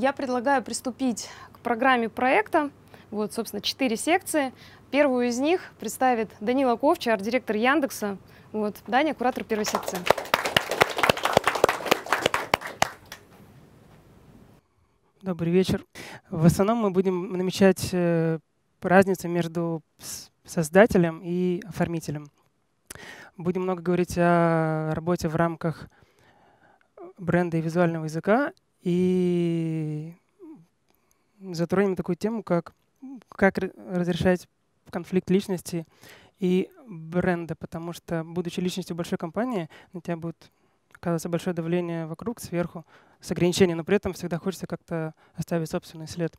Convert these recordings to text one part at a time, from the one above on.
Я предлагаю приступить к программе проекта. Вот, собственно, четыре секции. Первую из них представит Данила Ковча, арт-директор Яндекса. Вот, Даня, куратор первой секции. Добрый вечер. В основном мы будем намечать э, разницу между создателем и оформителем. Будем много говорить о работе в рамках бренда и визуального языка и затронем такую тему, как, как разрешать конфликт личности и бренда, потому что, будучи личностью большой компании, на тебя будет оказывается большое давление вокруг, сверху, с ограничением, но при этом всегда хочется как-то оставить собственный след.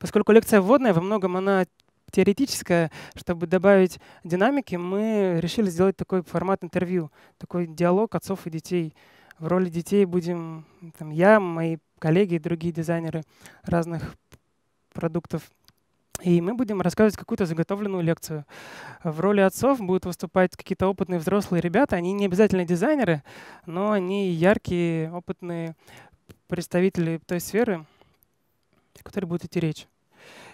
Поскольку лекция вводная, во многом она теоретическая, чтобы добавить динамики, мы решили сделать такой формат интервью, такой диалог отцов и детей – в роли детей будем там, я, мои коллеги и другие дизайнеры разных продуктов. И мы будем рассказывать какую-то заготовленную лекцию. В роли отцов будут выступать какие-то опытные взрослые ребята. Они не обязательно дизайнеры, но они яркие, опытные представители той сферы, о которой будет идти речь.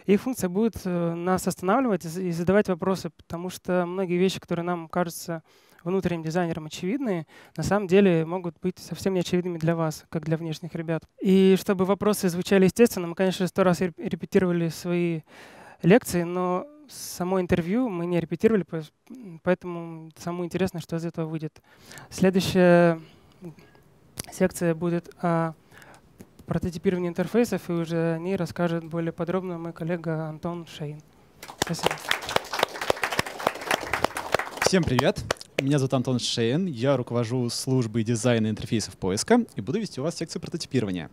Их функция будет э, нас останавливать и задавать вопросы, потому что многие вещи, которые нам кажутся внутренним дизайнерам очевидные, на самом деле могут быть совсем неочевидными для вас, как для внешних ребят. И чтобы вопросы звучали естественно, мы, конечно, сто раз репетировали свои лекции, но само интервью мы не репетировали, поэтому самое интересное, что из этого выйдет. Следующая секция будет о прототипировании интерфейсов, и уже о ней расскажет более подробно мой коллега Антон Шейн. Спасибо. Всем привет! Меня зовут Антон Шейн, я руковожу службой дизайна интерфейсов поиска и буду вести у вас секцию прототипирования.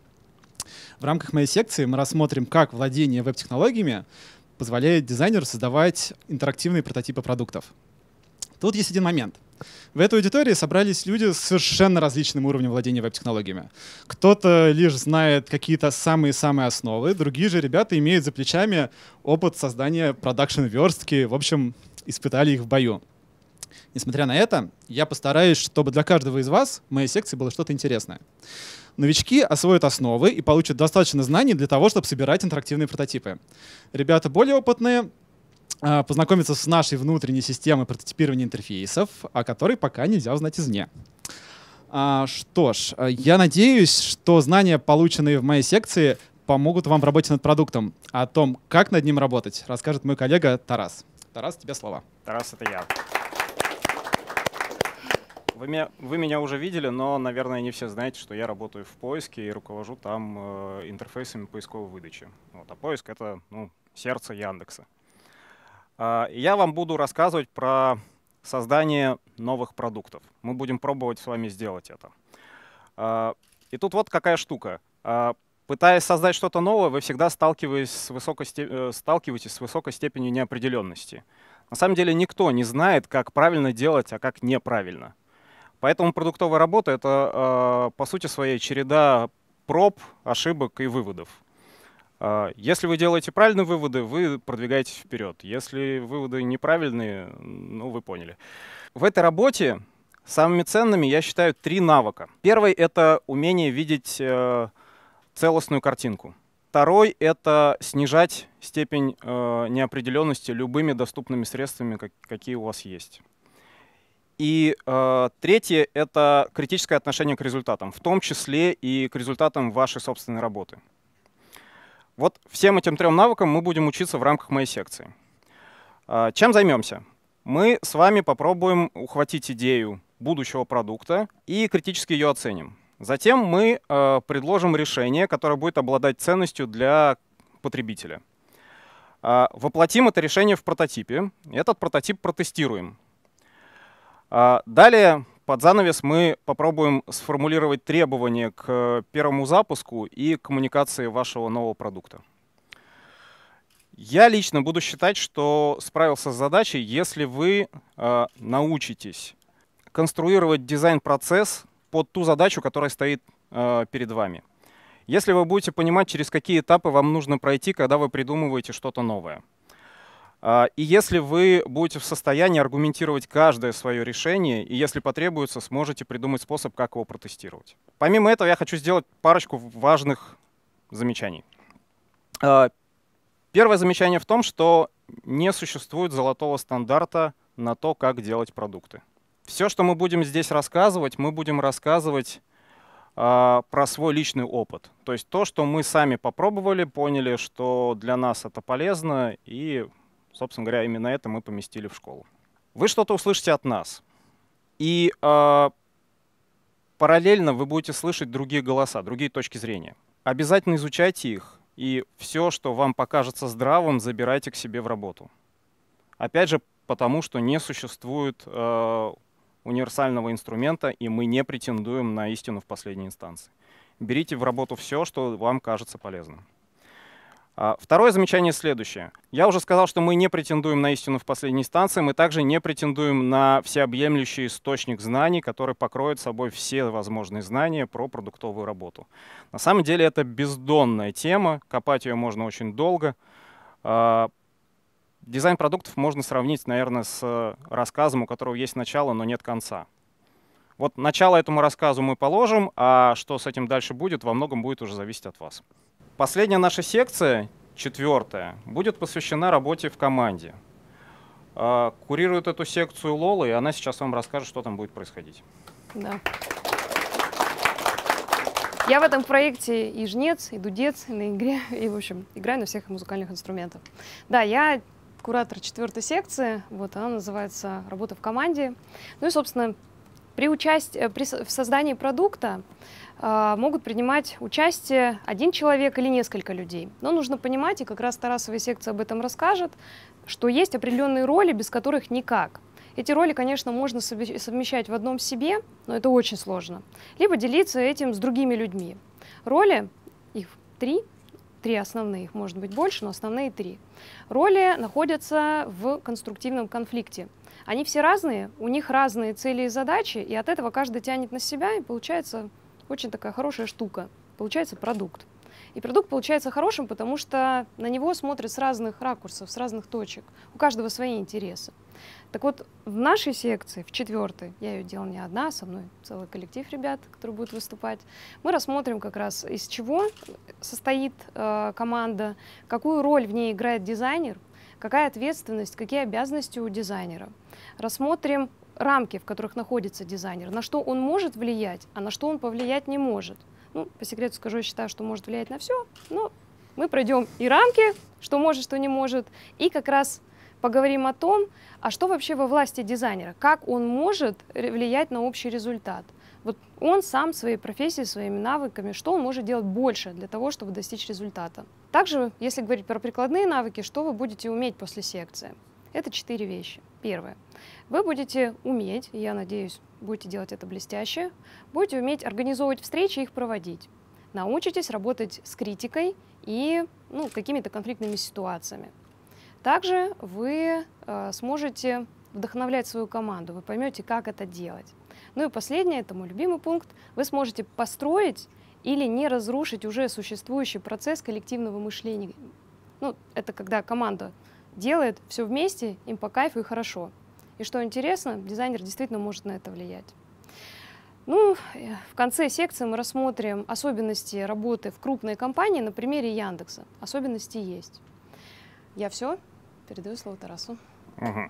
В рамках моей секции мы рассмотрим, как владение веб-технологиями позволяет дизайнеру создавать интерактивные прототипы продуктов. Тут есть один момент. В этой аудитории собрались люди с совершенно различным уровнем владения веб-технологиями. Кто-то лишь знает какие-то самые-самые основы, другие же ребята имеют за плечами опыт создания продакшн-верстки, в общем, испытали их в бою. Несмотря на это, я постараюсь, чтобы для каждого из вас в моей секции было что-то интересное. Новички освоят основы и получат достаточно знаний для того, чтобы собирать интерактивные прототипы. Ребята более опытные а, познакомиться с нашей внутренней системой прототипирования интерфейсов, о которой пока нельзя узнать извне. А, что ж, я надеюсь, что знания, полученные в моей секции, помогут вам в работе над продуктом. О том, как над ним работать, расскажет мой коллега Тарас. Тарас, тебе слова. Тарас, это я. Вы меня, вы меня уже видели, но, наверное, не все знаете, что я работаю в поиске и руковожу там э, интерфейсами поисковой выдачи. Вот, а поиск — это ну, сердце Яндекса. Э, я вам буду рассказывать про создание новых продуктов. Мы будем пробовать с вами сделать это. Э, и тут вот какая штука. Э, пытаясь создать что-то новое, вы всегда сталкиваетесь с, высокой, э, сталкиваетесь с высокой степенью неопределенности. На самом деле никто не знает, как правильно делать, а как неправильно. Поэтому продуктовая работа — это, а, по сути своей, череда проб, ошибок и выводов. А, если вы делаете правильные выводы, вы продвигаетесь вперед. Если выводы неправильные, ну, вы поняли. В этой работе самыми ценными я считаю три навыка. Первый — это умение видеть э, целостную картинку. Второй — это снижать степень э, неопределенности любыми доступными средствами, какие у вас есть. И э, третье — это критическое отношение к результатам, в том числе и к результатам вашей собственной работы. Вот всем этим трем навыкам мы будем учиться в рамках моей секции. Э, чем займемся? Мы с вами попробуем ухватить идею будущего продукта и критически ее оценим. Затем мы э, предложим решение, которое будет обладать ценностью для потребителя. Э, воплотим это решение в прототипе. Этот прототип протестируем. А, далее под занавес мы попробуем сформулировать требования к э, первому запуску и коммуникации вашего нового продукта. Я лично буду считать, что справился с задачей, если вы э, научитесь конструировать дизайн-процесс под ту задачу, которая стоит э, перед вами. Если вы будете понимать, через какие этапы вам нужно пройти, когда вы придумываете что-то новое. А, и если вы будете в состоянии аргументировать каждое свое решение, и если потребуется, сможете придумать способ, как его протестировать. Помимо этого, я хочу сделать парочку важных замечаний. А, первое замечание в том, что не существует золотого стандарта на то, как делать продукты. Все, что мы будем здесь рассказывать, мы будем рассказывать а, про свой личный опыт. То есть то, что мы сами попробовали, поняли, что для нас это полезно, и Собственно говоря, именно это мы поместили в школу. Вы что-то услышите от нас. И э, параллельно вы будете слышать другие голоса, другие точки зрения. Обязательно изучайте их, и все, что вам покажется здравым, забирайте к себе в работу. Опять же, потому что не существует э, универсального инструмента, и мы не претендуем на истину в последней инстанции. Берите в работу все, что вам кажется полезным. А второе замечание следующее. Я уже сказал, что мы не претендуем на истину в последней станции, мы также не претендуем на всеобъемлющий источник знаний, который покроет собой все возможные знания про продуктовую работу. На самом деле это бездонная тема, копать ее можно очень долго. А, дизайн продуктов можно сравнить, наверное, с рассказом, у которого есть начало, но нет конца. Вот начало этому рассказу мы положим, а что с этим дальше будет, во многом будет уже зависеть от вас. Последняя наша секция, четвертая, будет посвящена работе в команде. А, курирует эту секцию Лола, и она сейчас вам расскажет, что там будет происходить. Да. Я в этом проекте и жнец, и дудец на игре, и, в общем, играю на всех музыкальных инструментах. Да, я куратор четвертой секции, вот она называется «Работа в команде». Ну и, собственно, при участии, э, при создании продукта а, могут принимать участие один человек или несколько людей. Но нужно понимать, и как раз Тарасовая секция об этом расскажет, что есть определенные роли, без которых никак. Эти роли, конечно, можно совмещать в одном себе, но это очень сложно. Либо делиться этим с другими людьми. Роли, их три, три основные, их может быть больше, но основные три. Роли находятся в конструктивном конфликте. Они все разные, у них разные цели и задачи, и от этого каждый тянет на себя, и получается очень такая хорошая штука. Получается продукт. И продукт получается хорошим, потому что на него смотрят с разных ракурсов, с разных точек. У каждого свои интересы. Так вот, в нашей секции, в четвертой, я ее делала не одна, со мной целый коллектив ребят, которые будут выступать, мы рассмотрим как раз, из чего состоит э, команда, какую роль в ней играет дизайнер, какая ответственность, какие обязанности у дизайнера. Рассмотрим рамки, в которых находится дизайнер, на что он может влиять, а на что он повлиять не может. Ну, по секрету скажу, я считаю, что может влиять на все, но мы пройдем и рамки, что может, что не может, и как раз поговорим о том, а что вообще во власти дизайнера, как он может влиять на общий результат. Вот он сам своей профессией, своими навыками, что он может делать больше для того, чтобы достичь результата. Также, если говорить про прикладные навыки, что вы будете уметь после секции. Это четыре вещи – Первое. Вы будете уметь, я надеюсь, будете делать это блестяще, будете уметь организовывать встречи и их проводить. Научитесь работать с критикой и ну, какими-то конфликтными ситуациями. Также вы э, сможете вдохновлять свою команду, вы поймете, как это делать. Ну и последнее, это мой любимый пункт, вы сможете построить или не разрушить уже существующий процесс коллективного мышления. Ну, это когда команда делает все вместе, им по кайфу и хорошо. И что интересно, дизайнер действительно может на это влиять. Ну, э, в конце секции мы рассмотрим особенности работы в крупной компании на примере Яндекса. Особенности есть. Я все. Передаю слово Тарасу. Угу.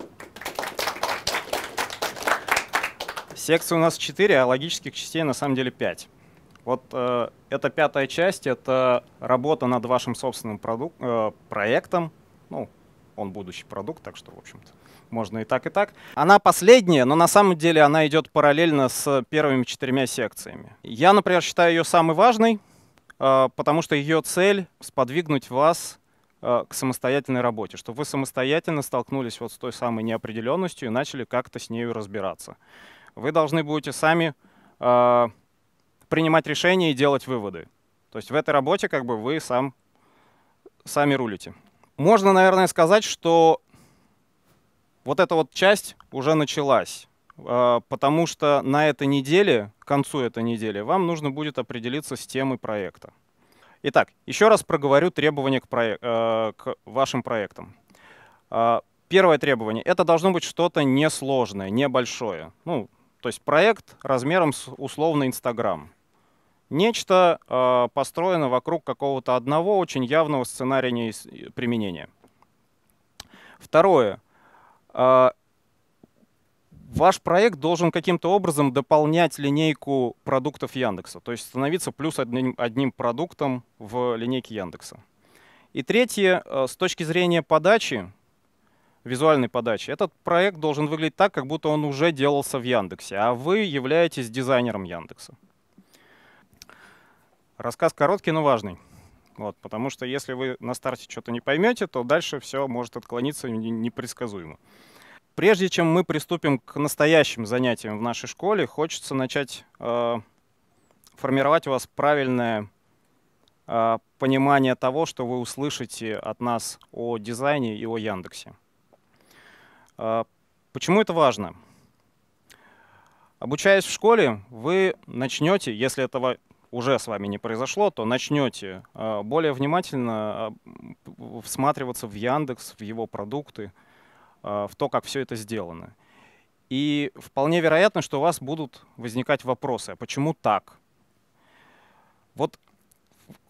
Секций у нас 4, а логических частей на самом деле 5. Вот э, эта пятая часть — это работа над вашим собственным продук- э, проектом, ну, он будущий продукт, так что, в общем-то, можно и так, и так. Она последняя, но на самом деле она идет параллельно с первыми четырьмя секциями. Я, например, считаю ее самой важной, а, потому что ее цель — сподвигнуть вас а, к самостоятельной работе, чтобы вы самостоятельно столкнулись вот с той самой неопределенностью и начали как-то с нею разбираться. Вы должны будете сами а, принимать решения и делать выводы. То есть в этой работе как бы вы сам, сами рулите. Можно, наверное, сказать, что вот эта вот часть уже началась, а, потому что на этой неделе, к концу этой недели, вам нужно будет определиться с темой проекта. Итак, еще раз проговорю требования к, проек- э, к вашим проектам. А, первое требование — это должно быть что-то несложное, небольшое. Ну, то есть проект размером с условно Инстаграм — Нечто э, построено вокруг какого-то одного очень явного сценария применения. Второе. Э, ваш проект должен каким-то образом дополнять линейку продуктов Яндекса, то есть становиться плюс одним, одним продуктом в линейке Яндекса. И третье, э, с точки зрения подачи, визуальной подачи. Этот проект должен выглядеть так, как будто он уже делался в Яндексе, а вы являетесь дизайнером Яндекса. Рассказ короткий, но важный. Вот, потому что если вы на старте что-то не поймете, то дальше все может отклониться непредсказуемо. Прежде чем мы приступим к настоящим занятиям в нашей школе, хочется начать э, формировать у вас правильное э, понимание того, что вы услышите от нас о дизайне и о Яндексе. Э, почему это важно? Обучаясь в школе, вы начнете, если этого уже с вами не произошло, то начнете а, более внимательно а, всматриваться в Яндекс, в его продукты, а, в то, как все это сделано. И вполне вероятно, что у вас будут возникать вопросы, а почему так? Вот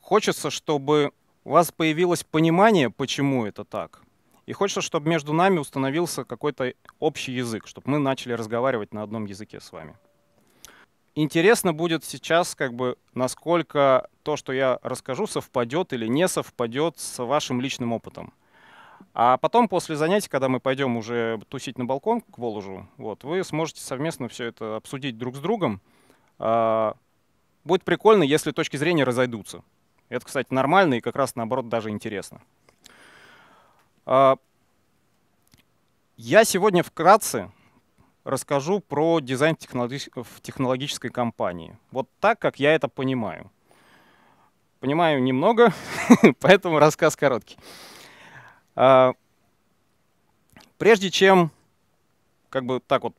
хочется, чтобы у вас появилось понимание, почему это так. И хочется, чтобы между нами установился какой-то общий язык, чтобы мы начали разговаривать на одном языке с вами. Интересно будет сейчас, как бы, насколько то, что я расскажу, совпадет или не совпадет с вашим личным опытом. А потом, после занятий, когда мы пойдем уже тусить на балкон к Воложу, вот, вы сможете совместно все это обсудить друг с другом. А, будет прикольно, если точки зрения разойдутся. Это, кстати, нормально и как раз наоборот даже интересно. А, я сегодня вкратце расскажу про дизайн в технологической компании. Вот так, как я это понимаю. Понимаю немного, поэтому рассказ короткий. А, прежде чем как бы так вот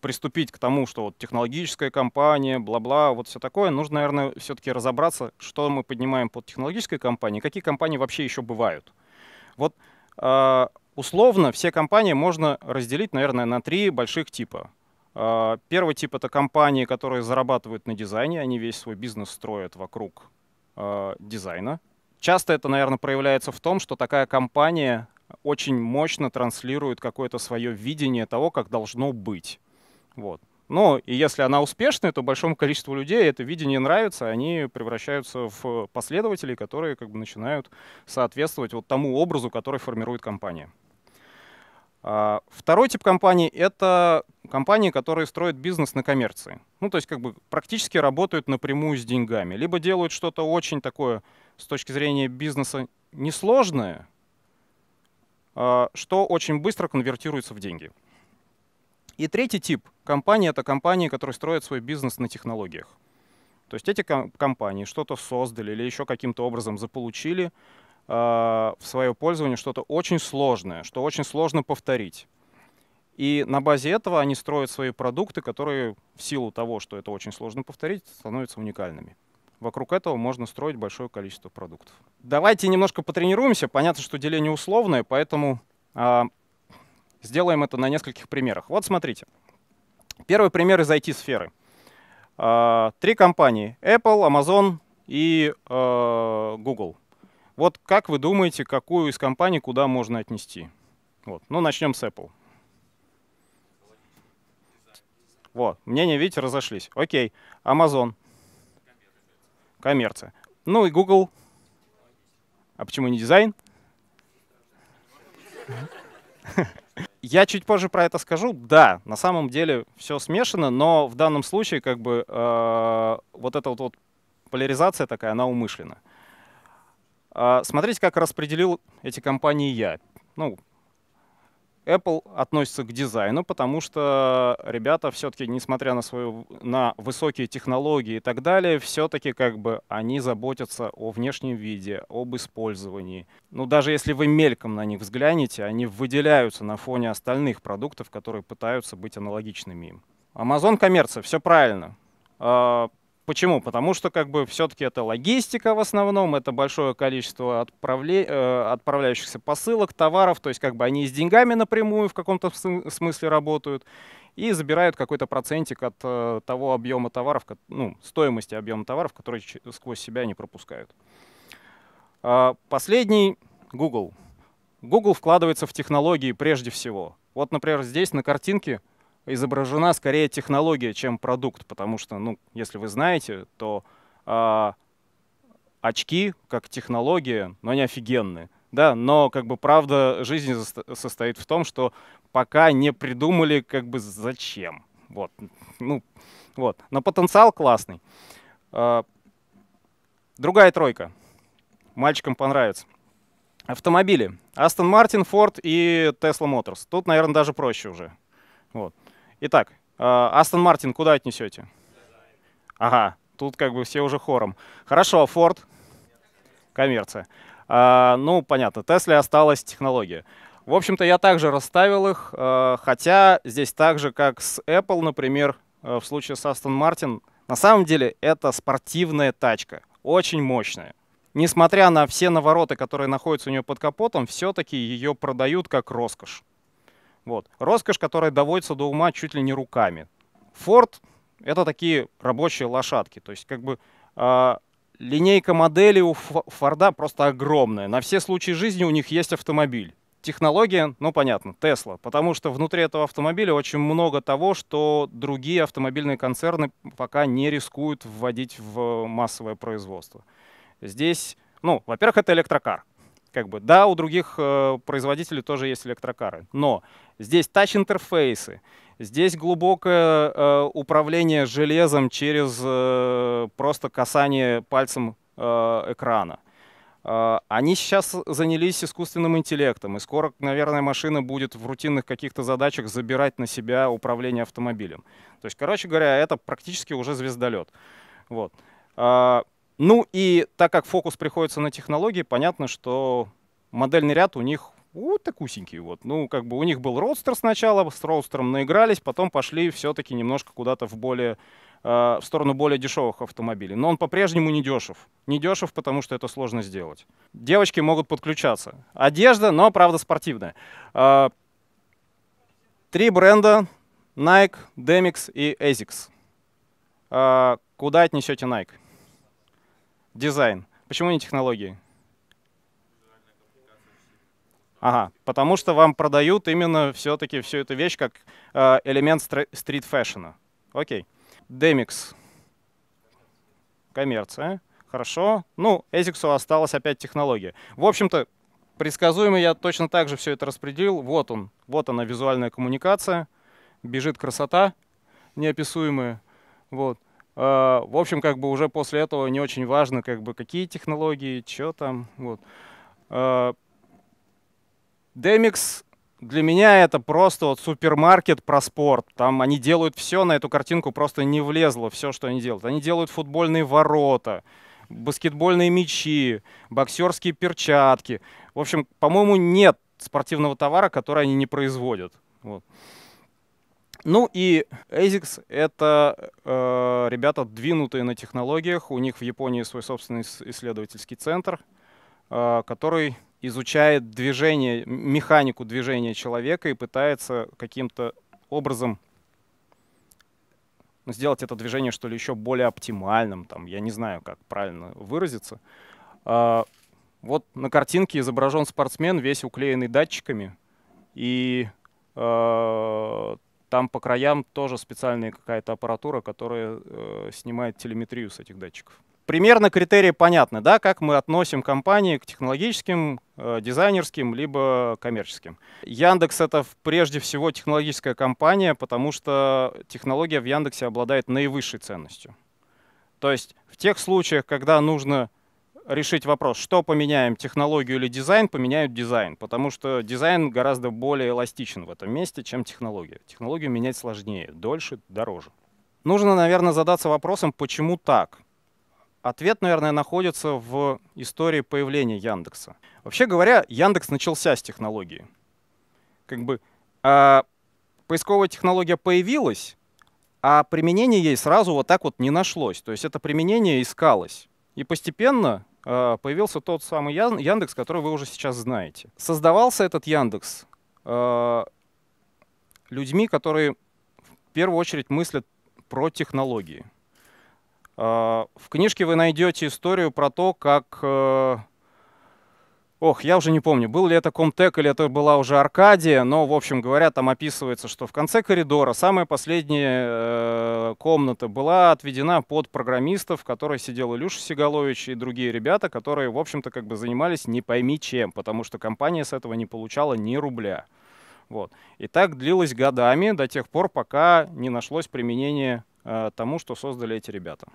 приступить к тому, что вот технологическая компания, бла-бла, вот все такое, нужно, наверное, все-таки разобраться, что мы поднимаем под технологической компанией, какие компании вообще еще бывают. Вот а, Условно все компании можно разделить, наверное, на три больших типа. А, первый тип — это компании, которые зарабатывают на дизайне, они весь свой бизнес строят вокруг а, дизайна. Часто это, наверное, проявляется в том, что такая компания очень мощно транслирует какое-то свое видение того, как должно быть. Вот. Но и если она успешная, то большому количеству людей это видение нравится, они превращаются в последователей, которые как бы начинают соответствовать вот тому образу, который формирует компания. А, второй тип компаний — это компании, которые строят бизнес на коммерции. Ну, то есть как бы практически работают напрямую с деньгами. Либо делают что-то очень такое с точки зрения бизнеса несложное, а, что очень быстро конвертируется в деньги. И третий тип компаний — это компании, которые строят свой бизнес на технологиях. То есть эти компании что-то создали или еще каким-то образом заполучили Э, в свое пользование что-то очень сложное, что очень сложно повторить. И на базе этого они строят свои продукты, которые в силу того, что это очень сложно повторить, становятся уникальными. Вокруг этого можно строить большое количество продуктов. Давайте немножко потренируемся. Понятно, что деление условное, поэтому э, сделаем это на нескольких примерах. Вот смотрите. Первый пример из IT-сферы. Э, а, три компании. Apple, Amazon и э, Google. Вот как вы думаете, какую из компаний куда можно отнести? Вот. Ну, начнем с Apple. Вот, мнения, видите, разошлись. Окей, Amazon. Коммерция. Ну и Google. А почему не дизайн? Я чуть позже про это скажу. Да, на самом деле все смешано, но в данном случае как бы э, вот эта вот, вот поляризация такая, она умышленная. А, смотрите, как распределил эти компании я. Ну, Apple относится к дизайну, потому что ребята все-таки, несмотря на, свою, на высокие технологии и так далее, все-таки как бы они заботятся о внешнем виде, об использовании. Ну, даже если вы мельком на них взглянете, они выделяются на фоне остальных продуктов, которые пытаются быть аналогичными им. Amazon коммерция, все правильно. А, Почему? Потому что как бы все-таки это логистика в основном, это большое количество отправля... Э, отправляющихся посылок, товаров, то есть как бы они с деньгами напрямую в каком-то смысле работают и забирают какой-то процентик от э, того объема товаров, ну, стоимости объема товаров, которые сквозь себя они пропускают. А, последний — Google. Google вкладывается в технологии прежде всего. Вот, например, здесь на картинке — изображена скорее технология, чем продукт, потому что, ну, если вы знаете, то э, очки как технология, но они офигенные. Да, но как бы правда жизни состоит в том, что пока не придумали как бы зачем. Вот, ну, вот. Но потенциал классный. Э, другая тройка. Мальчикам понравится. Автомобили. Aston Martin, Ford и Tesla Motors. Тут, наверное, даже проще уже. Вот. Итак, э, Астон Мартин куда отнесете? Ага, тут как бы все уже хором. Хорошо, Форд. Коммерция. А, ну, понятно, Тесле осталась технология. В общем-то, я также расставил их, э, хотя здесь так же, как с Apple, например, в случае с Aston Martin, на самом деле это спортивная тачка, очень мощная. Несмотря на все навороты, которые находятся у нее под капотом, все-таки ее продают как роскошь. Вот. Роскошь, которая доводится до ума чуть ли не руками. Форд — это такие рабочие лошадки. То есть как бы э, линейка моделей у Форда просто огромная. На все случаи жизни у них есть автомобиль. Технология, ну понятно, Тесла, потому что внутри этого автомобиля очень много того, что другие автомобильные концерны пока не рискуют вводить в э, массовое производство. Здесь, ну, во-первых, это электрокар. Как бы, да, у других э, производителей тоже есть электрокары, но здесь тач-интерфейсы, здесь глубокое э, управление железом через э, просто касание пальцем э, экрана. Э, они сейчас занялись искусственным интеллектом, и скоро, наверное, машина будет в рутинных каких-то задачах забирать на себя управление автомобилем. То есть, короче говоря, это практически уже звездолет. Вот. А, ну и так как фокус приходится на технологии, понятно, что модельный ряд у них вот такусенький Вот. Ну, как бы у них был родстер сначала, с родстером наигрались, потом пошли все-таки немножко куда-то в более э, в сторону более дешевых автомобилей. Но он по-прежнему не дешев. Не дешев, потому что это сложно сделать. Девочки могут подключаться. Одежда, но, правда, спортивная. Э, три бренда Nike, Demix и Asics. Э, куда отнесете Nike? Дизайн. Почему не технологии? Ага, потому что вам продают именно все-таки всю эту вещь как э, элемент стрит-фэшена. Окей. Demix. Коммерция. Хорошо. Ну, Эзиксу осталась опять технология. В общем-то, предсказуемо я точно так же все это распределил. Вот он, вот она визуальная коммуникация. Бежит красота неописуемая. Вот. А, в общем, как бы уже после этого не очень важно, как бы какие технологии, что там. Вот. А, Demix для меня это просто вот супермаркет про спорт. Там они делают все, на эту картинку просто не влезло все, что они делают. Они делают футбольные ворота, баскетбольные мячи, боксерские перчатки. В общем, по-моему, нет спортивного товара, который они не производят. Вот. Ну и ASICS — это э, ребята, двинутые на технологиях. У них в Японии свой собственный исследовательский центр, э, который изучает движение, механику движения человека и пытается каким-то образом сделать это движение, что ли, еще более оптимальным. Там, я не знаю, как правильно выразиться. Э, вот на картинке изображен спортсмен, весь уклеенный датчиками. И э, там по краям тоже специальная какая-то аппаратура, которая э, снимает телеметрию с этих датчиков. Примерно критерии понятны, да, как мы относим компании к технологическим, э, дизайнерским, либо коммерческим. Яндекс — это прежде всего технологическая компания, потому что технология в Яндексе обладает наивысшей ценностью. То есть в тех случаях, когда нужно решить вопрос, что поменяем, технологию или дизайн, поменяют дизайн, потому что дизайн гораздо более эластичен в этом месте, чем технология. Технологию менять сложнее, дольше, дороже. Нужно, наверное, задаться вопросом, почему так? Ответ, наверное, находится в истории появления Яндекса. Вообще говоря, Яндекс начался с технологии. Как бы э, поисковая технология появилась, а применение ей сразу вот так вот не нашлось. То есть это применение искалось. И постепенно Э, появился тот самый Яндекс, который вы уже сейчас знаете. Создавался этот Яндекс э, людьми, которые в первую очередь мыслят про технологии. Э, в книжке вы найдете историю про то, как Ох, я уже не помню, был ли это Комтек или это была уже Аркадия, но, в общем говоря, там описывается, что в конце коридора самая последняя э, комната была отведена под программистов, в которой сидел Илюша Сигалович и другие ребята, которые, в общем-то, как бы занимались не пойми чем, потому что компания с этого не получала ни рубля. Вот. И так длилось годами, до тех пор, пока не нашлось применения э, тому, что создали эти ребята.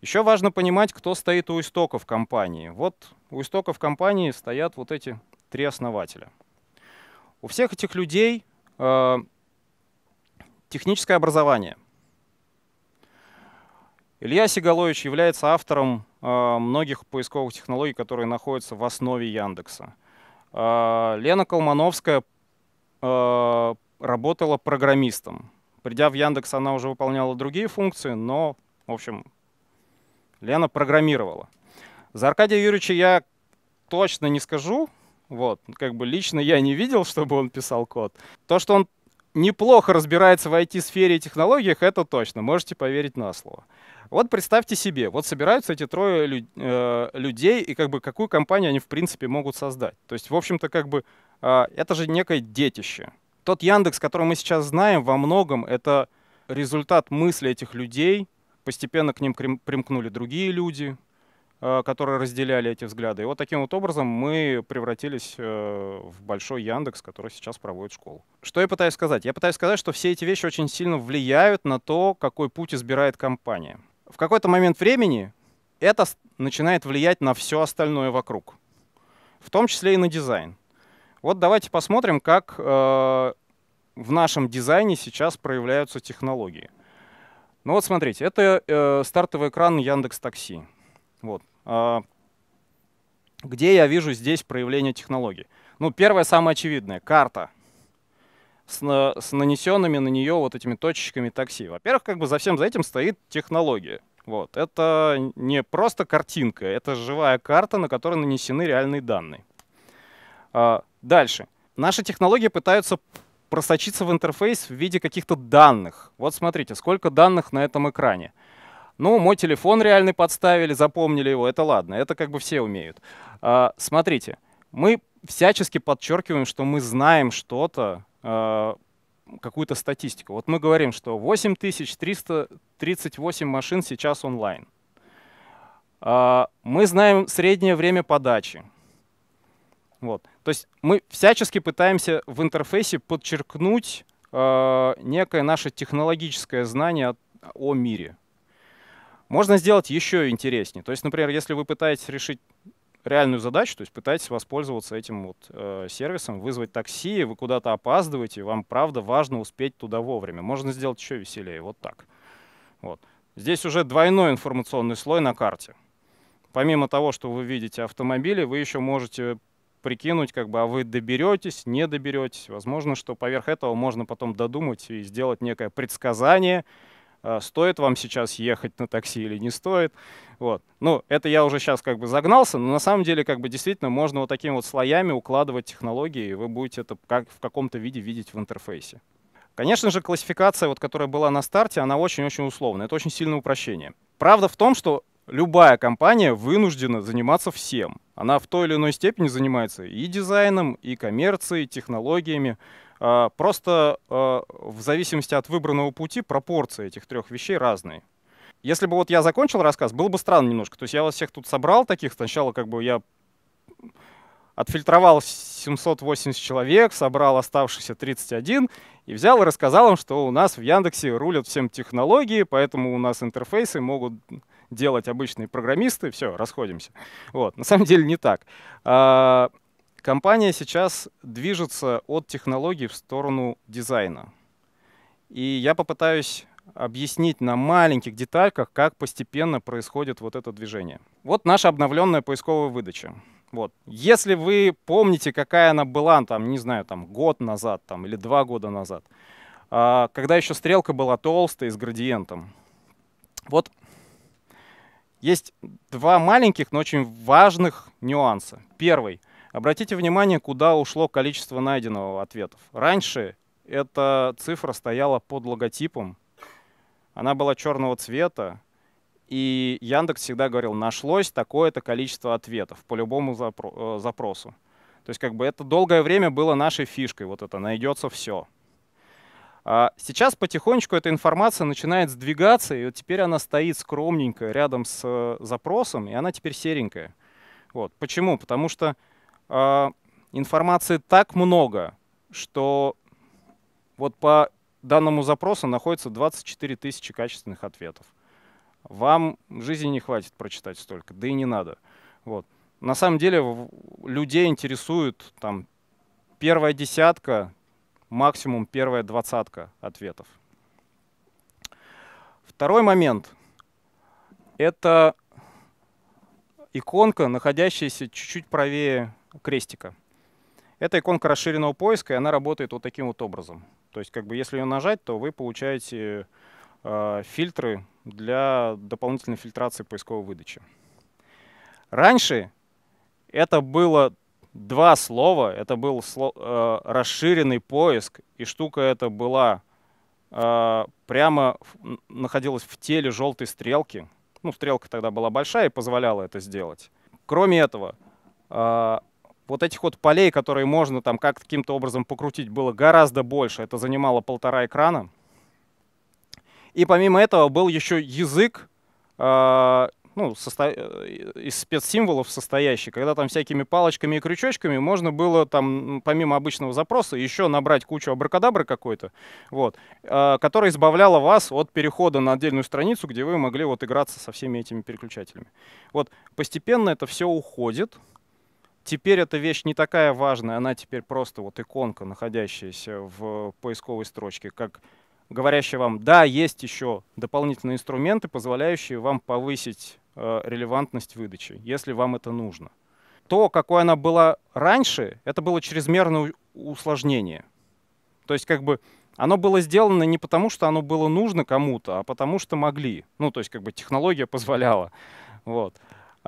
Еще важно понимать, кто стоит у истоков компании. Вот у истоков компании стоят вот эти три основателя. У всех этих людей э, техническое образование. Илья Сигалович является автором э, многих поисковых технологий, которые находятся в основе Яндекса. Э, Лена Колмановская э, работала программистом. Придя в Яндекс, она уже выполняла другие функции, но, в общем, Лена программировала. За Аркадия Юрьевича я точно не скажу. Вот, как бы лично я не видел, чтобы он писал код. То, что он неплохо разбирается в IT-сфере и технологиях, это точно, можете поверить на слово. Вот представьте себе, вот собираются эти трое лю- э, людей, и как бы какую компанию они в принципе могут создать. То есть, в общем-то, как бы э, это же некое детище. Тот Яндекс, который мы сейчас знаем, во многом это результат мысли этих людей, Постепенно к ним примкнули другие люди, э, которые разделяли эти взгляды. И вот таким вот образом мы превратились э, в большой Яндекс, который сейчас проводит школу. Что я пытаюсь сказать? Я пытаюсь сказать, что все эти вещи очень сильно влияют на то, какой путь избирает компания. В какой-то момент времени это начинает влиять на все остальное вокруг, в том числе и на дизайн. Вот давайте посмотрим, как э, в нашем дизайне сейчас проявляются технологии. Ну вот смотрите, это э, стартовый экран Яндекс Такси. Вот. А, где я вижу здесь проявление технологий? Ну, первое самое очевидное — карта с, на, с нанесенными на нее вот этими точечками такси. Во-первых, как бы за всем за этим стоит технология. Вот. Это не просто картинка, это живая карта, на которой нанесены реальные данные. А, дальше. Наши технологии пытаются просочиться в интерфейс в виде каких-то данных. Вот смотрите, сколько данных на этом экране. Ну, мой телефон реальный подставили, запомнили его, это ладно, это как бы все умеют. А, смотрите, мы всячески подчеркиваем, что мы знаем что-то, а, какую-то статистику. Вот мы говорим, что 8338 машин сейчас онлайн. А, мы знаем среднее время подачи. Вот. То есть мы всячески пытаемся в интерфейсе подчеркнуть э, некое наше технологическое знание о мире. Можно сделать еще интереснее. То есть, например, если вы пытаетесь решить реальную задачу, то есть пытаетесь воспользоваться этим вот э, сервисом, вызвать такси, вы куда-то опаздываете, вам правда важно успеть туда вовремя. Можно сделать еще веселее, вот так. Вот. Здесь уже двойной информационный слой на карте. Помимо того, что вы видите автомобили, вы еще можете прикинуть, как бы, а вы доберетесь, не доберетесь. Возможно, что поверх этого можно потом додумать и сделать некое предсказание, а, стоит вам сейчас ехать на такси или не стоит. Вот. Ну, это я уже сейчас как бы загнался, но на самом деле как бы действительно можно вот такими вот слоями укладывать технологии, и вы будете это как в каком-то виде видеть в интерфейсе. Конечно же, классификация, вот, которая была на старте, она очень-очень условная. Это очень сильное упрощение. Правда в том, что любая компания вынуждена заниматься всем. Она в той или иной степени занимается и дизайном, и коммерцией, технологиями. А, просто а, в зависимости от выбранного пути пропорции этих трех вещей разные. Если бы вот я закончил рассказ, было бы странно немножко. То есть я вас всех тут собрал таких. Сначала как бы я отфильтровал 780 человек, собрал оставшихся 31 и взял и рассказал им, что у нас в Яндексе рулят всем технологии, поэтому у нас интерфейсы могут делать обычные программисты, все, расходимся. Вот. На самом деле не так. А, компания сейчас движется от технологий в сторону дизайна. И я попытаюсь объяснить на маленьких детальках, как постепенно происходит вот это движение. Вот наша обновленная поисковая выдача. Вот. Если вы помните, какая она была, там, не знаю, там, год назад там, или два года назад, а, когда еще стрелка была толстая с градиентом. Вот есть два маленьких, но очень важных нюанса. Первый. Обратите внимание, куда ушло количество найденного ответов. Раньше эта цифра стояла под логотипом. Она была черного цвета. И Яндекс всегда говорил, нашлось такое-то количество ответов по любому запро э, запросу. То есть как бы это долгое время было нашей фишкой, вот это найдется все. А Сейчас потихонечку эта информация начинает сдвигаться, и вот теперь она стоит скромненько рядом с э, запросом, и она теперь серенькая. Вот. Почему? Потому что э, информации так много, что вот по данному запросу находится 24 тысячи качественных ответов. Вам жизни не хватит прочитать столько, да и не надо. Вот. На самом деле людей интересует там первая десятка, максимум первая двадцатка ответов. Второй момент — это иконка, находящаяся чуть-чуть правее крестика. Это иконка расширенного поиска, и она работает вот таким вот образом. То есть, как бы, если ее нажать, то вы получаете э, фильтры для дополнительной фильтрации поисковой выдачи. Раньше это было два слова. Это был сло, э, расширенный поиск, и штука эта была э, прямо в, находилась в теле желтой стрелки. Ну, стрелка тогда была большая и позволяла это сделать. Кроме этого, э, вот этих вот полей, которые можно там как каким-то образом покрутить, было гораздо больше. Это занимало полтора экрана. И помимо этого был еще язык, э, ну, состо... Э, из спецсимволов состоящий, когда там всякими палочками и крючочками можно было там, помимо обычного запроса, еще набрать кучу абракадабры какой-то, вот, э, которая избавляла вас от перехода на отдельную страницу, где вы могли вот играться со всеми этими переключателями. Вот, постепенно это все уходит, Теперь эта вещь не такая важная, она теперь просто вот иконка, находящаяся в поисковой строчке, как говорящая вам, да, есть еще дополнительные инструменты, позволяющие вам повысить э, релевантность выдачи, если вам это нужно. То, какой она была раньше, это было чрезмерное усложнение. То есть как бы оно было сделано не потому, что оно было нужно кому-то, а потому что могли. Ну, то есть как бы технология позволяла. Вот.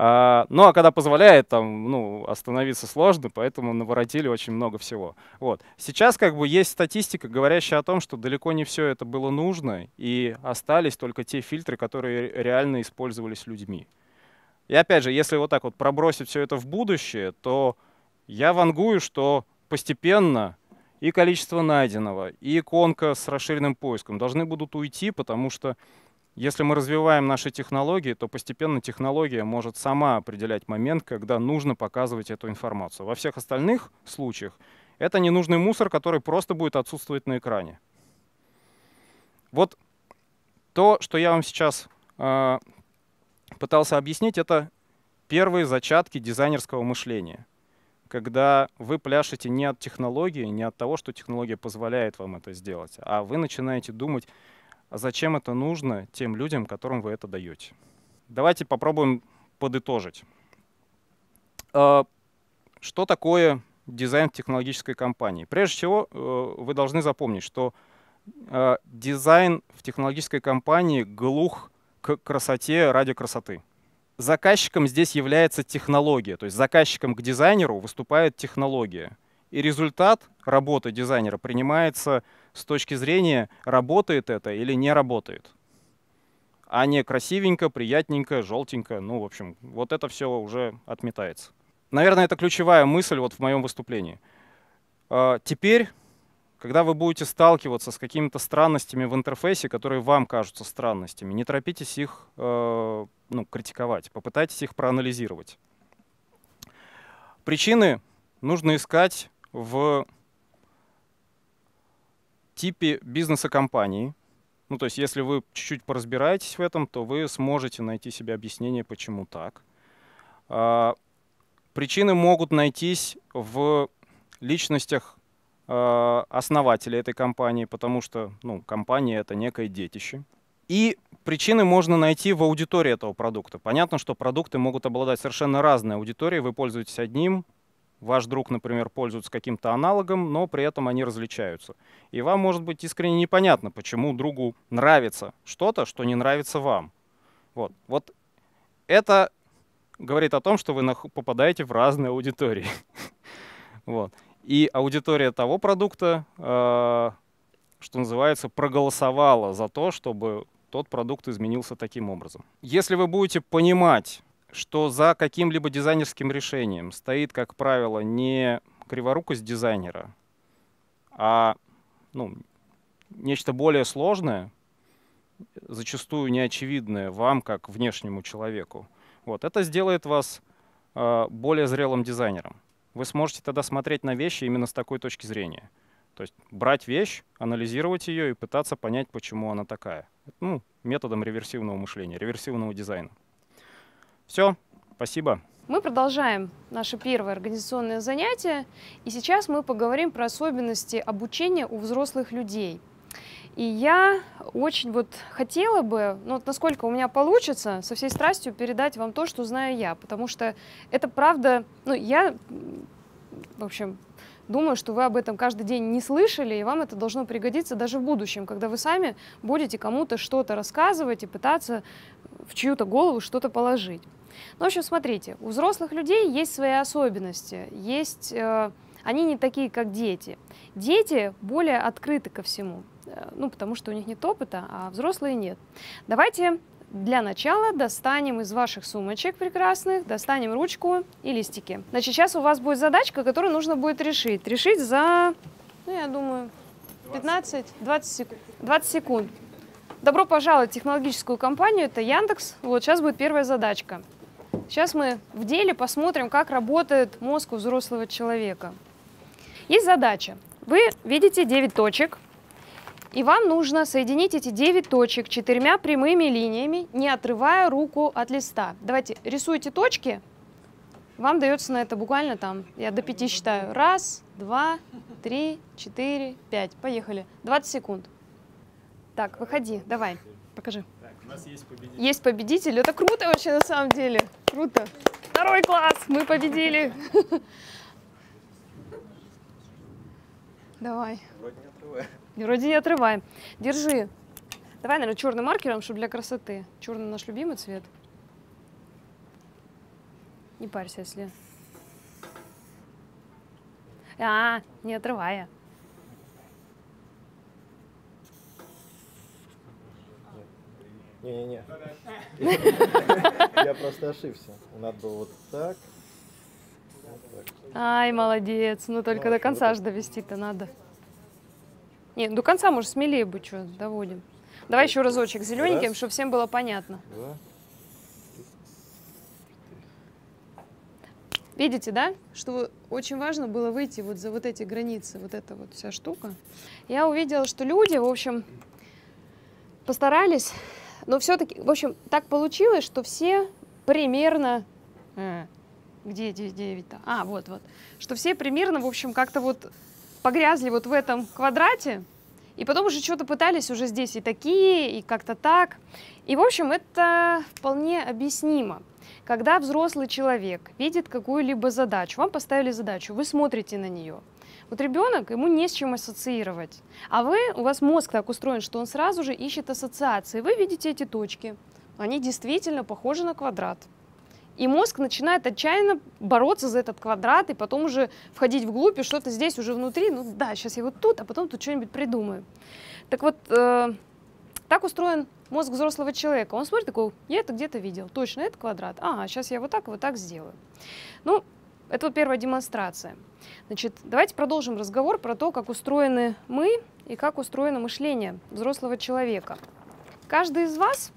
А, ну, а когда позволяет, там, ну, остановиться сложно, поэтому наворотили очень много всего. Вот. Сейчас как бы есть статистика, говорящая о том, что далеко не все это было нужно, и остались только те фильтры, которые реально использовались людьми. И опять же, если вот так вот пробросить все это в будущее, то я вангую, что постепенно и количество найденного, и иконка с расширенным поиском должны будут уйти, потому что если мы развиваем наши технологии, то постепенно технология может сама определять момент, когда нужно показывать эту информацию. Во всех остальных случаях это ненужный мусор, который просто будет отсутствовать на экране. Вот то, что я вам сейчас э, пытался объяснить, это первые зачатки дизайнерского мышления, когда вы пляшете не от технологии, не от того, что технология позволяет вам это сделать, а вы начинаете думать а зачем это нужно тем людям, которым вы это даете. Давайте попробуем подытожить. А, что такое дизайн технологической компании? Прежде всего, э, вы должны запомнить, что а, дизайн в технологической компании глух к красоте ради красоты. Заказчиком здесь является технология, то есть заказчиком к дизайнеру выступает технология. И результат работы дизайнера принимается с точки зрения, работает это или не работает. А не красивенько, приятненько, желтенько. Ну, в общем, вот это все уже отметается. Наверное, это ключевая мысль вот в моем выступлении. А, теперь, когда вы будете сталкиваться с какими-то странностями в интерфейсе, которые вам кажутся странностями, не торопитесь их а, ну, критиковать, попытайтесь их проанализировать. Причины нужно искать в типе бизнеса компании. Ну, то есть, если вы чуть-чуть поразбираетесь в этом, то вы сможете найти себе объяснение, почему так. А, причины могут найтись в личностях а, основателя этой компании, потому что ну, компания — это некое детище. И причины можно найти в аудитории этого продукта. Понятно, что продукты могут обладать совершенно разной аудиторией. Вы пользуетесь одним, ваш друг, например, пользуется каким-то аналогом, но при этом они различаются. И вам может быть искренне непонятно, почему другу нравится что-то, что не нравится вам. Вот, вот это говорит о том, что вы попадаете в разные аудитории. Вот. И аудитория того продукта, э, что называется, проголосовала за то, чтобы тот продукт изменился таким образом. Если вы будете понимать, что за каким-либо дизайнерским решением стоит, как правило, не криворукость дизайнера, а ну, нечто более сложное, зачастую неочевидное вам, как внешнему человеку. Вот. Это сделает вас э, более зрелым дизайнером. Вы сможете тогда смотреть на вещи именно с такой точки зрения. То есть брать вещь, анализировать ее и пытаться понять, почему она такая. Ну, методом реверсивного мышления, реверсивного дизайна. Все, спасибо. Мы продолжаем наше первое организационное занятие, и сейчас мы поговорим про особенности обучения у взрослых людей. И я очень вот хотела бы, ну вот насколько у меня получится, со всей страстью передать вам то, что знаю я, потому что это правда, ну я, в общем, думаю, что вы об этом каждый день не слышали, и вам это должно пригодиться даже в будущем, когда вы сами будете кому-то что-то рассказывать и пытаться в чью-то голову что-то положить. Ну, в общем, смотрите, у взрослых людей есть свои особенности, есть, э, они не такие, как дети. Дети более открыты ко всему, э, ну, потому что у них нет опыта, а взрослые нет. Давайте для начала достанем из ваших сумочек прекрасных, достанем ручку и листики. Значит, сейчас у вас будет задачка, которую нужно будет решить. Решить за, ну, я думаю, 15-20 секунд. 20 секунд. Добро пожаловать в технологическую компанию, это Яндекс. Вот сейчас будет первая задачка. Сейчас мы в деле посмотрим, как работает мозг у взрослого человека. Есть задача. Вы видите 9 точек, и вам нужно соединить эти 9 точек четырьмя прямыми линиями, не отрывая руку от листа. Давайте рисуйте точки. Вам дается на это буквально там, я до 5 считаю. Раз, два, три, четыре, пять. Поехали. 20 секунд. Так, выходи, давай, покажи нас есть победитель. Есть победитель. Это круто вообще на самом деле. Круто. Второй класс, мы победили. Давай. Вроде не отрываем. Вроде не отрываем. Держи. Давай, наверное, черным маркером, чтобы для красоты. Черный наш любимый цвет. Не парься, если... А, не отрывая. Не-не-не. Я просто ошибся. Надо было вот так. Вот так. Ай, молодец. Ну только до конца же довести-то надо. Не, ну, до конца, может, смелее бы что, доводим. Давай еще разочек зелененьким, чтобы всем было понятно. Видите, да, что очень важно было выйти вот за вот эти границы, вот эта вот вся штука. Я увидела, что люди, в общем, постарались но все-таки, в общем, так получилось, что все примерно... Э, где 9-то? А, вот, вот. Что все примерно, в общем, как-то вот погрязли вот в этом квадрате, и потом уже что-то пытались уже здесь и такие, и как-то так. И, в общем, это вполне объяснимо. Когда взрослый человек видит какую-либо задачу, вам поставили задачу, вы смотрите на нее – вот ребенок, ему не с чем ассоциировать. А вы, у вас мозг так устроен, что он сразу же ищет ассоциации. Вы видите эти точки. Они действительно похожи на квадрат. И мозг начинает отчаянно бороться за этот квадрат и потом уже входить вглубь и что-то здесь уже внутри. Ну да, сейчас я вот тут, а потом тут что-нибудь придумаю. Так вот, э, так устроен мозг взрослого человека. Он смотрит такой, я это где-то видел, точно, это квадрат. А, сейчас я вот так, вот так сделаю. Ну, это вот первая демонстрация. Значит, давайте продолжим разговор про то, как устроены мы и как устроено мышление взрослого человека. Каждый из вас,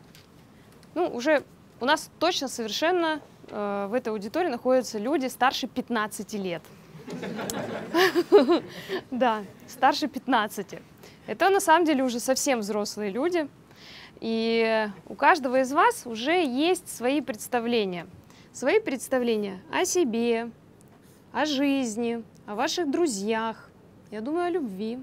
ну, уже у нас точно совершенно э, в этой аудитории находятся люди старше 15 лет. Да, старше 15. Это на самом деле уже совсем взрослые люди. И у каждого из вас уже есть свои представления. Свои представления о себе, о жизни, о ваших друзьях, я думаю о любви,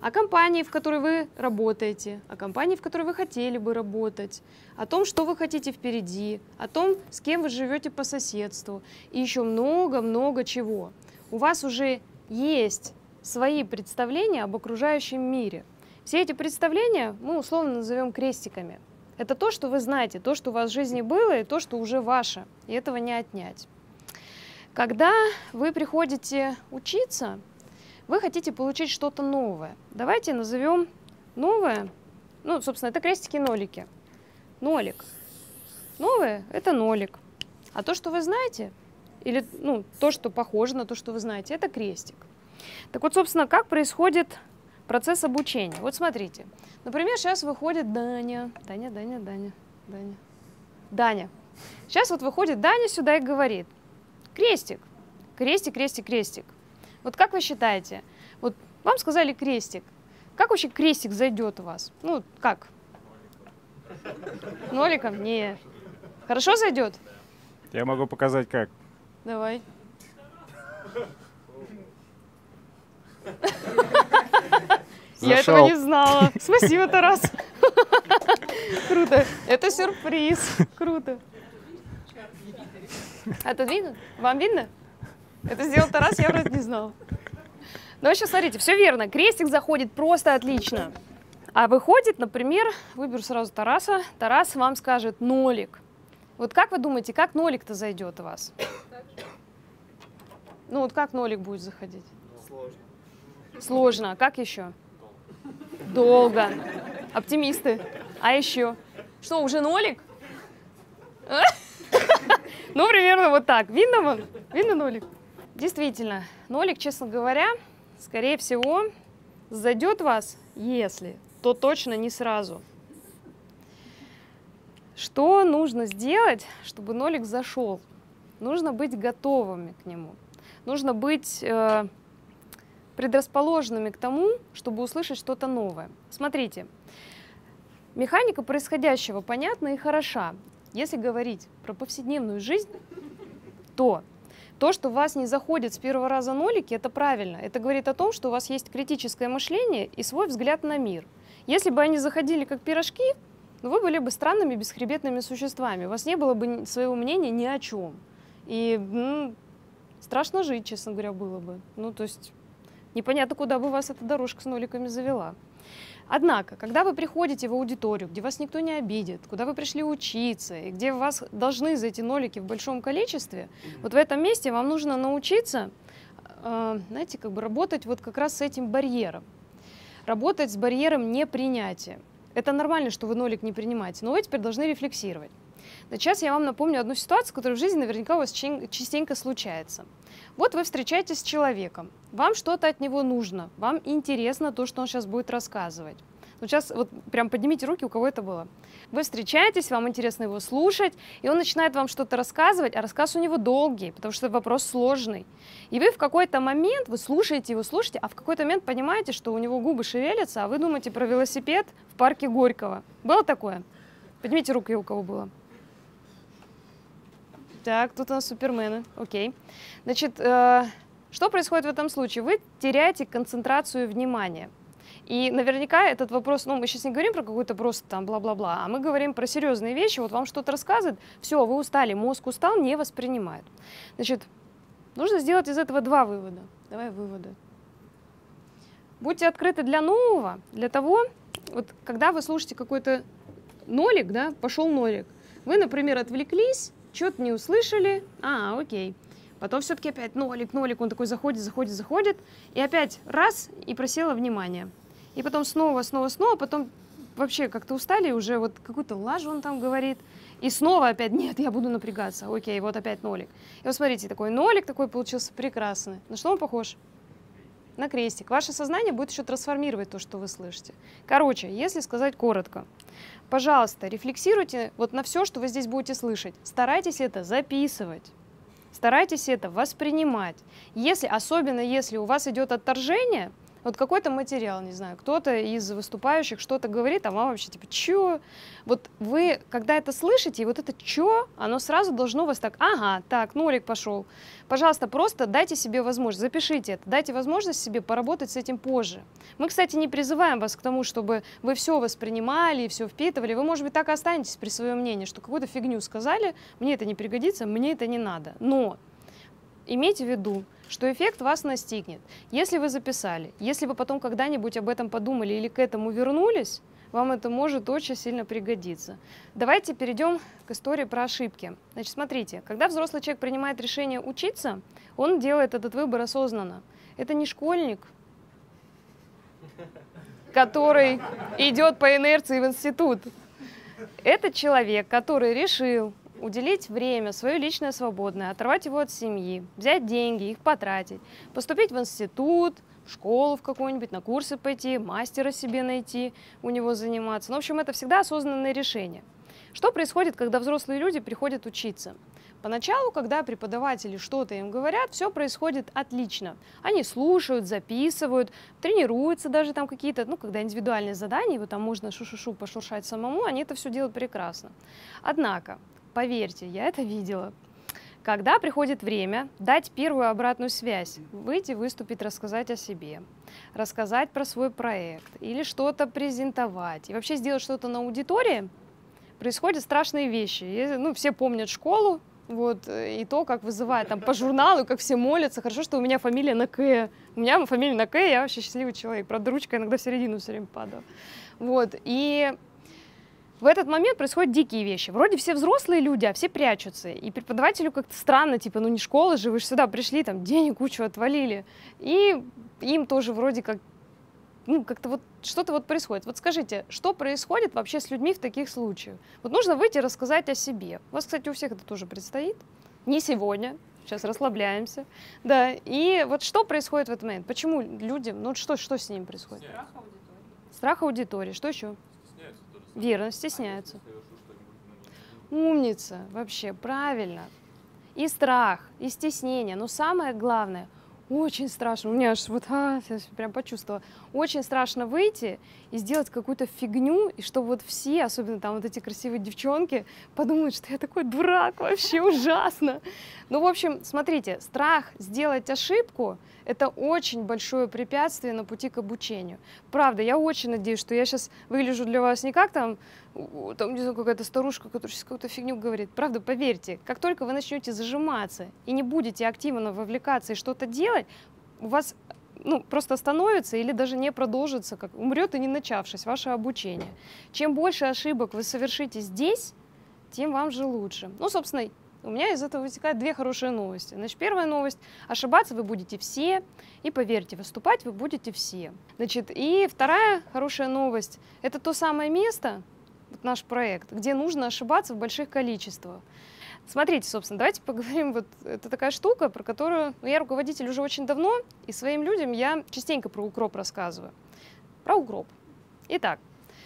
о компании, в которой вы работаете, о компании, в которой вы хотели бы работать, о том, что вы хотите впереди, о том, с кем вы живете по соседству и еще много-много чего. У вас уже есть свои представления об окружающем мире. Все эти представления мы условно назовем крестиками. Это то, что вы знаете, то, что у вас в жизни было, и то, что уже ваше, и этого не отнять. Когда вы приходите учиться, вы хотите получить что-то новое. Давайте назовем новое, ну, собственно, это крестики и нолики. Нолик. Новое – это нолик. А то, что вы знаете, или ну, то, что похоже на то, что вы знаете, это крестик. Так вот, собственно, как происходит процесс обучения? Вот смотрите. Например, сейчас выходит Даня. Даня, Даня, Даня, Даня. Даня. Сейчас вот выходит Даня сюда и говорит – Крестик. Крестик, крестик, крестик. Вот как вы считаете, вот вам сказали крестик, как вообще крестик зайдет у вас? Ну, как? Ноликом? Не. Хорошо зайдет? Я могу показать как. Давай. Я этого не знала. Спасибо, Тарас. Круто. Это сюрприз. Круто. Отодвинут? Вам видно? Это сделал Тарас, я вроде не знал. Ну, сейчас смотрите, все верно. Крестик заходит просто отлично. А выходит, например, выберу сразу Тараса. Тарас вам скажет нолик. Вот как вы думаете, как нолик-то зайдет у вас? Ну вот как нолик будет заходить? Сложно. Сложно. А как еще? Долго. Долго. Оптимисты. А еще? Что, уже нолик? Ну, примерно вот так. Видно вам? Видно нолик? Действительно, нолик, честно говоря, скорее всего, зайдет вас, если, то точно не сразу. Что нужно сделать, чтобы нолик зашел? Нужно быть готовыми к нему. Нужно быть э, предрасположенными к тому, чтобы услышать что-то новое. Смотрите, механика происходящего понятна и хороша. Если говорить про повседневную жизнь, то то, что вас не заходит с первого раза нолики, это правильно. Это говорит о том, что у вас есть критическое мышление и свой взгляд на мир. Если бы они заходили как пирожки, вы были бы странными бесхребетными существами. У вас не было бы своего мнения ни о чем. И ну, страшно жить, честно говоря, было бы. Ну, то есть непонятно, куда бы вас эта дорожка с ноликами завела. Однако, когда вы приходите в аудиторию, где вас никто не обидит, куда вы пришли учиться, и где вас должны за эти нолики в большом количестве, вот в этом месте вам нужно научиться, э, знаете, как бы работать вот как раз с этим барьером. Работать с барьером непринятия. Это нормально, что вы нолик не принимаете, но вы теперь должны рефлексировать. Но сейчас я вам напомню одну ситуацию, которая в жизни наверняка у вас частенько случается. Вот вы встречаетесь с человеком, вам что-то от него нужно, вам интересно то, что он сейчас будет рассказывать. Ну сейчас вот прям поднимите руки, у кого это было. Вы встречаетесь, вам интересно его слушать, и он начинает вам что-то рассказывать, а рассказ у него долгий, потому что вопрос сложный. И вы в какой-то момент, вы слушаете его, слушаете, а в какой-то момент понимаете, что у него губы шевелятся, а вы думаете про велосипед в парке Горького. Было такое? Поднимите руки, у кого было. Так, тут у нас супермены, окей. Значит, э, что происходит в этом случае? Вы теряете концентрацию внимания. И наверняка этот вопрос, ну, мы сейчас не говорим про какую-то просто там бла-бла-бла, а мы говорим про серьезные вещи. Вот вам что-то рассказывает, все, вы устали, мозг устал, не воспринимает. Значит, нужно сделать из этого два вывода. Давай выводы. Будьте открыты для нового, для того, вот когда вы слушаете какой-то нолик, да, пошел нолик, вы, например, отвлеклись, что-то не услышали. А, окей. Потом все-таки опять нолик, нолик. Он такой заходит, заходит, заходит. И опять раз, и просело внимание. И потом снова, снова, снова. Потом вообще как-то устали, уже вот какую-то лажу он там говорит. И снова опять, нет, я буду напрягаться. Окей, вот опять нолик. И вот смотрите, такой нолик такой получился прекрасный. На что он похож? на крестик. Ваше сознание будет еще трансформировать то, что вы слышите. Короче, если сказать коротко, пожалуйста, рефлексируйте вот на все, что вы здесь будете слышать. Старайтесь это записывать. Старайтесь это воспринимать. Если, особенно если у вас идет отторжение, вот какой-то материал, не знаю, кто-то из выступающих что-то говорит, а мама вообще типа «чё?». Вот вы, когда это слышите, и вот это «чё?», оно сразу должно вас так «ага, так, Нурик пошел». Пожалуйста, просто дайте себе возможность, запишите это, дайте возможность себе поработать с этим позже. Мы, кстати, не призываем вас к тому, чтобы вы все воспринимали и все впитывали. Вы, может быть, так и останетесь при своем мнении, что какую-то фигню сказали, мне это не пригодится, мне это не надо. Но имейте в виду, что эффект вас настигнет. Если вы записали, если вы потом когда-нибудь об этом подумали или к этому вернулись, вам это может очень сильно пригодиться. Давайте перейдем к истории про ошибки. Значит, смотрите, когда взрослый человек принимает решение учиться, он делает этот выбор осознанно. Это не школьник, который идет по инерции в институт. Это человек, который решил, уделить время, свое личное свободное, оторвать его от семьи, взять деньги, их потратить, поступить в институт, в школу в какую-нибудь, на курсы пойти, мастера себе найти, у него заниматься. Ну, в общем, это всегда осознанное решение. Что происходит, когда взрослые люди приходят учиться? Поначалу, когда преподаватели что-то им говорят, все происходит отлично. Они слушают, записывают, тренируются даже там какие-то, ну, когда индивидуальные задания, его там можно шу-шу-шу пошуршать самому, они это все делают прекрасно. Однако, Поверьте, я это видела. Когда приходит время дать первую обратную связь, выйти, выступить, рассказать о себе, рассказать про свой проект или что-то презентовать, и вообще сделать что-то на аудитории, происходят страшные вещи. И, ну, все помнят школу, вот, и то, как вызывают, там по журналу, как все молятся. Хорошо, что у меня фамилия на К. У меня фамилия на К, я вообще счастливый человек. Правда, ручка иногда в середину все время падаю, Вот, и в этот момент происходят дикие вещи. Вроде все взрослые люди, а все прячутся. И преподавателю как-то странно, типа, ну не школа же, вы же сюда пришли, там денег кучу отвалили. И им тоже вроде как ну, как-то вот что-то вот происходит. Вот скажите, что происходит вообще с людьми в таких случаях? Вот нужно выйти и рассказать о себе. У вас, кстати, у всех это тоже предстоит. Не сегодня, сейчас расслабляемся. Да, и вот что происходит в этот момент? Почему людям, ну что, что с ним происходит? Страх аудитории. Страх аудитории, что еще? Верно, стесняются. Умница, вообще, правильно. И страх, и стеснение, но самое главное – очень страшно, у меня аж вот а, прям почувствовала, очень страшно выйти и сделать какую-то фигню, и чтобы вот все, особенно там вот эти красивые девчонки, подумают, что я такой дурак, вообще ужасно. Ну, в общем, смотрите, страх сделать ошибку – это очень большое препятствие на пути к обучению. Правда, я очень надеюсь, что я сейчас выгляжу для вас не как там там, не знаю, какая-то старушка, которая сейчас какую-то фигню говорит. Правда, поверьте, как только вы начнете зажиматься и не будете активно вовлекаться и что-то делать, у вас ну, просто остановится или даже не продолжится, как умрет и не начавшись ваше обучение. Чем больше ошибок вы совершите здесь, тем вам же лучше. Ну, собственно, у меня из этого вытекают две хорошие новости. Значит, первая новость – ошибаться вы будете все, и поверьте, выступать вы будете все. Значит, и вторая хорошая новость – это то самое место, наш проект, где нужно ошибаться в больших количествах. Смотрите, собственно, давайте поговорим. Вот это такая штука, про которую ну, я руководитель уже очень давно, и своим людям я частенько про укроп рассказываю. Про укроп. Итак,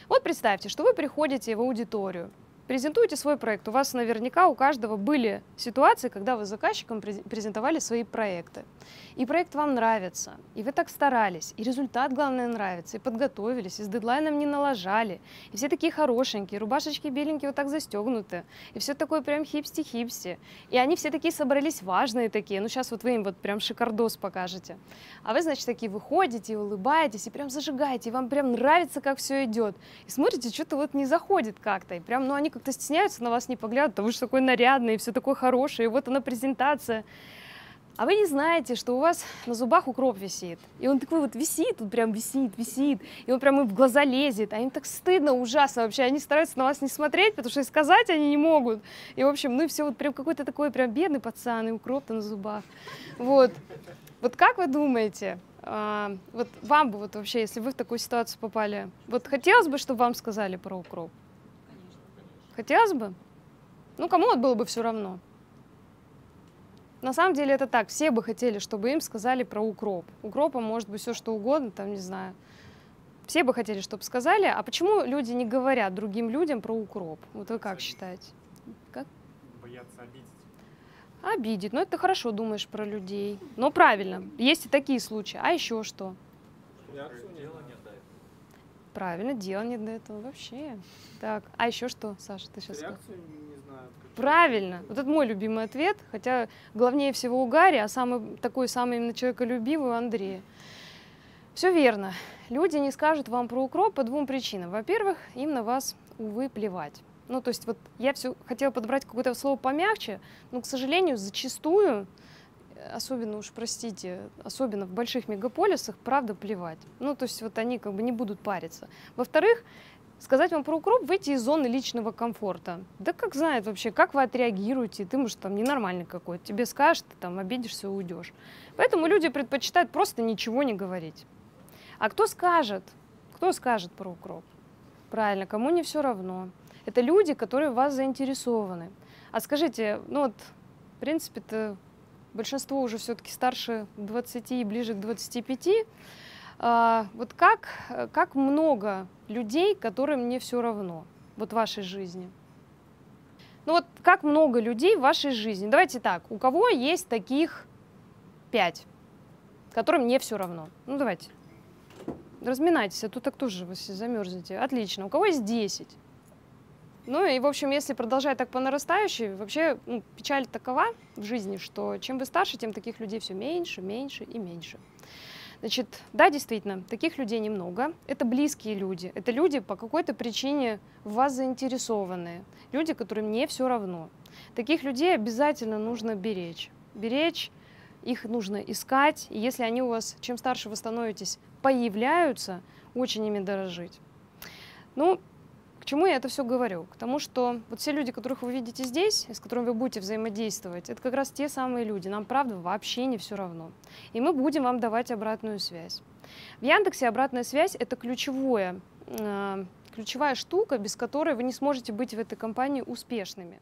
вот представьте, что вы приходите в аудиторию, презентуйте свой проект. У вас наверняка у каждого были ситуации, когда вы заказчикам презентовали свои проекты. И проект вам нравится, и вы так старались, и результат, главное, нравится, и подготовились, и с дедлайном не налажали, и все такие хорошенькие, рубашечки беленькие вот так застегнуты, и все такое прям хипси-хипси. И они все такие собрались важные такие, ну сейчас вот вы им вот прям шикардос покажете. А вы, значит, такие выходите и улыбаетесь, и прям зажигаете, и вам прям нравится, как все идет. И смотрите, что-то вот не заходит как-то, и прям, ну они как-то стесняются, на вас не поглядывают, а вы же такой нарядный, все такое хорошее, и вот она презентация. А вы не знаете, что у вас на зубах укроп висит. И он такой вот висит, он прям висит, висит, и он прям им в глаза лезет. А им так стыдно, ужасно вообще. Они стараются на вас не смотреть, потому что и сказать они не могут. И, в общем, ну и все, вот прям какой-то такой прям бедный пацан, и укроп-то на зубах. Вот. Вот как вы думаете, а, вот вам бы вот вообще, если вы в такую ситуацию попали, вот хотелось бы, чтобы вам сказали про укроп? Хотелось бы. Ну, кому вот было бы все равно. На самом деле это так. Все бы хотели, чтобы им сказали про укроп. Укропа может быть все что угодно, там, не знаю. Все бы хотели, чтобы сказали. А почему люди не говорят другим людям про укроп? Вот вы как считаете? Как? Боятся обидеть. Обидеть. Ну, это ты хорошо думаешь про людей. Но правильно. Есть и такие случаи. А еще что? Реакцию не делать. Правильно, дела нет до этого вообще. Так, а еще что, Саша, ты сейчас... Реакцию, не знаю. Правильно. Вот это мой любимый ответ, хотя главнее всего у Гарри, а самый такой самый именно человеколюбивый у Андрея. Все верно. Люди не скажут вам про укроп по двум причинам. Во-первых, им на вас, увы, плевать. Ну, то есть вот я все хотела подобрать какое-то слово помягче, но, к сожалению, зачастую особенно уж, простите, особенно в больших мегаполисах, правда плевать. Ну, то есть вот они как бы не будут париться. Во-вторых, сказать вам про укроп, выйти из зоны личного комфорта. Да как знает вообще, как вы отреагируете, ты, может, там ненормальный какой-то, тебе скажешь, ты там обидишься и уйдешь. Поэтому люди предпочитают просто ничего не говорить. А кто скажет? Кто скажет про укроп? Правильно, кому не все равно. Это люди, которые в вас заинтересованы. А скажите, ну вот, в принципе-то большинство уже все-таки старше 20 и ближе к 25. А, вот как, как много людей, которым мне все равно, вот в вашей жизни? Ну вот как много людей в вашей жизни? Давайте так, у кого есть таких пять, которым не все равно? Ну давайте. Разминайтесь, а то так тоже вы замерзнете. Отлично. У кого есть 10? Ну и, в общем, если продолжать так по нарастающей, вообще ну, печаль такова в жизни, что чем вы старше, тем таких людей все меньше, меньше и меньше. Значит, да, действительно, таких людей немного. Это близкие люди. Это люди по какой-то причине в вас заинтересованные. Люди, которым не все равно. Таких людей обязательно нужно беречь. Беречь, их нужно искать. И если они у вас, чем старше вы становитесь, появляются, очень ими дорожить. Ну, чему я это все говорю? К тому, что вот все люди, которых вы видите здесь, с которыми вы будете взаимодействовать, это как раз те самые люди. Нам, правда, вообще не все равно. И мы будем вам давать обратную связь. В Яндексе обратная связь — это ключевое, э, ключевая штука, без которой вы не сможете быть в этой компании успешными.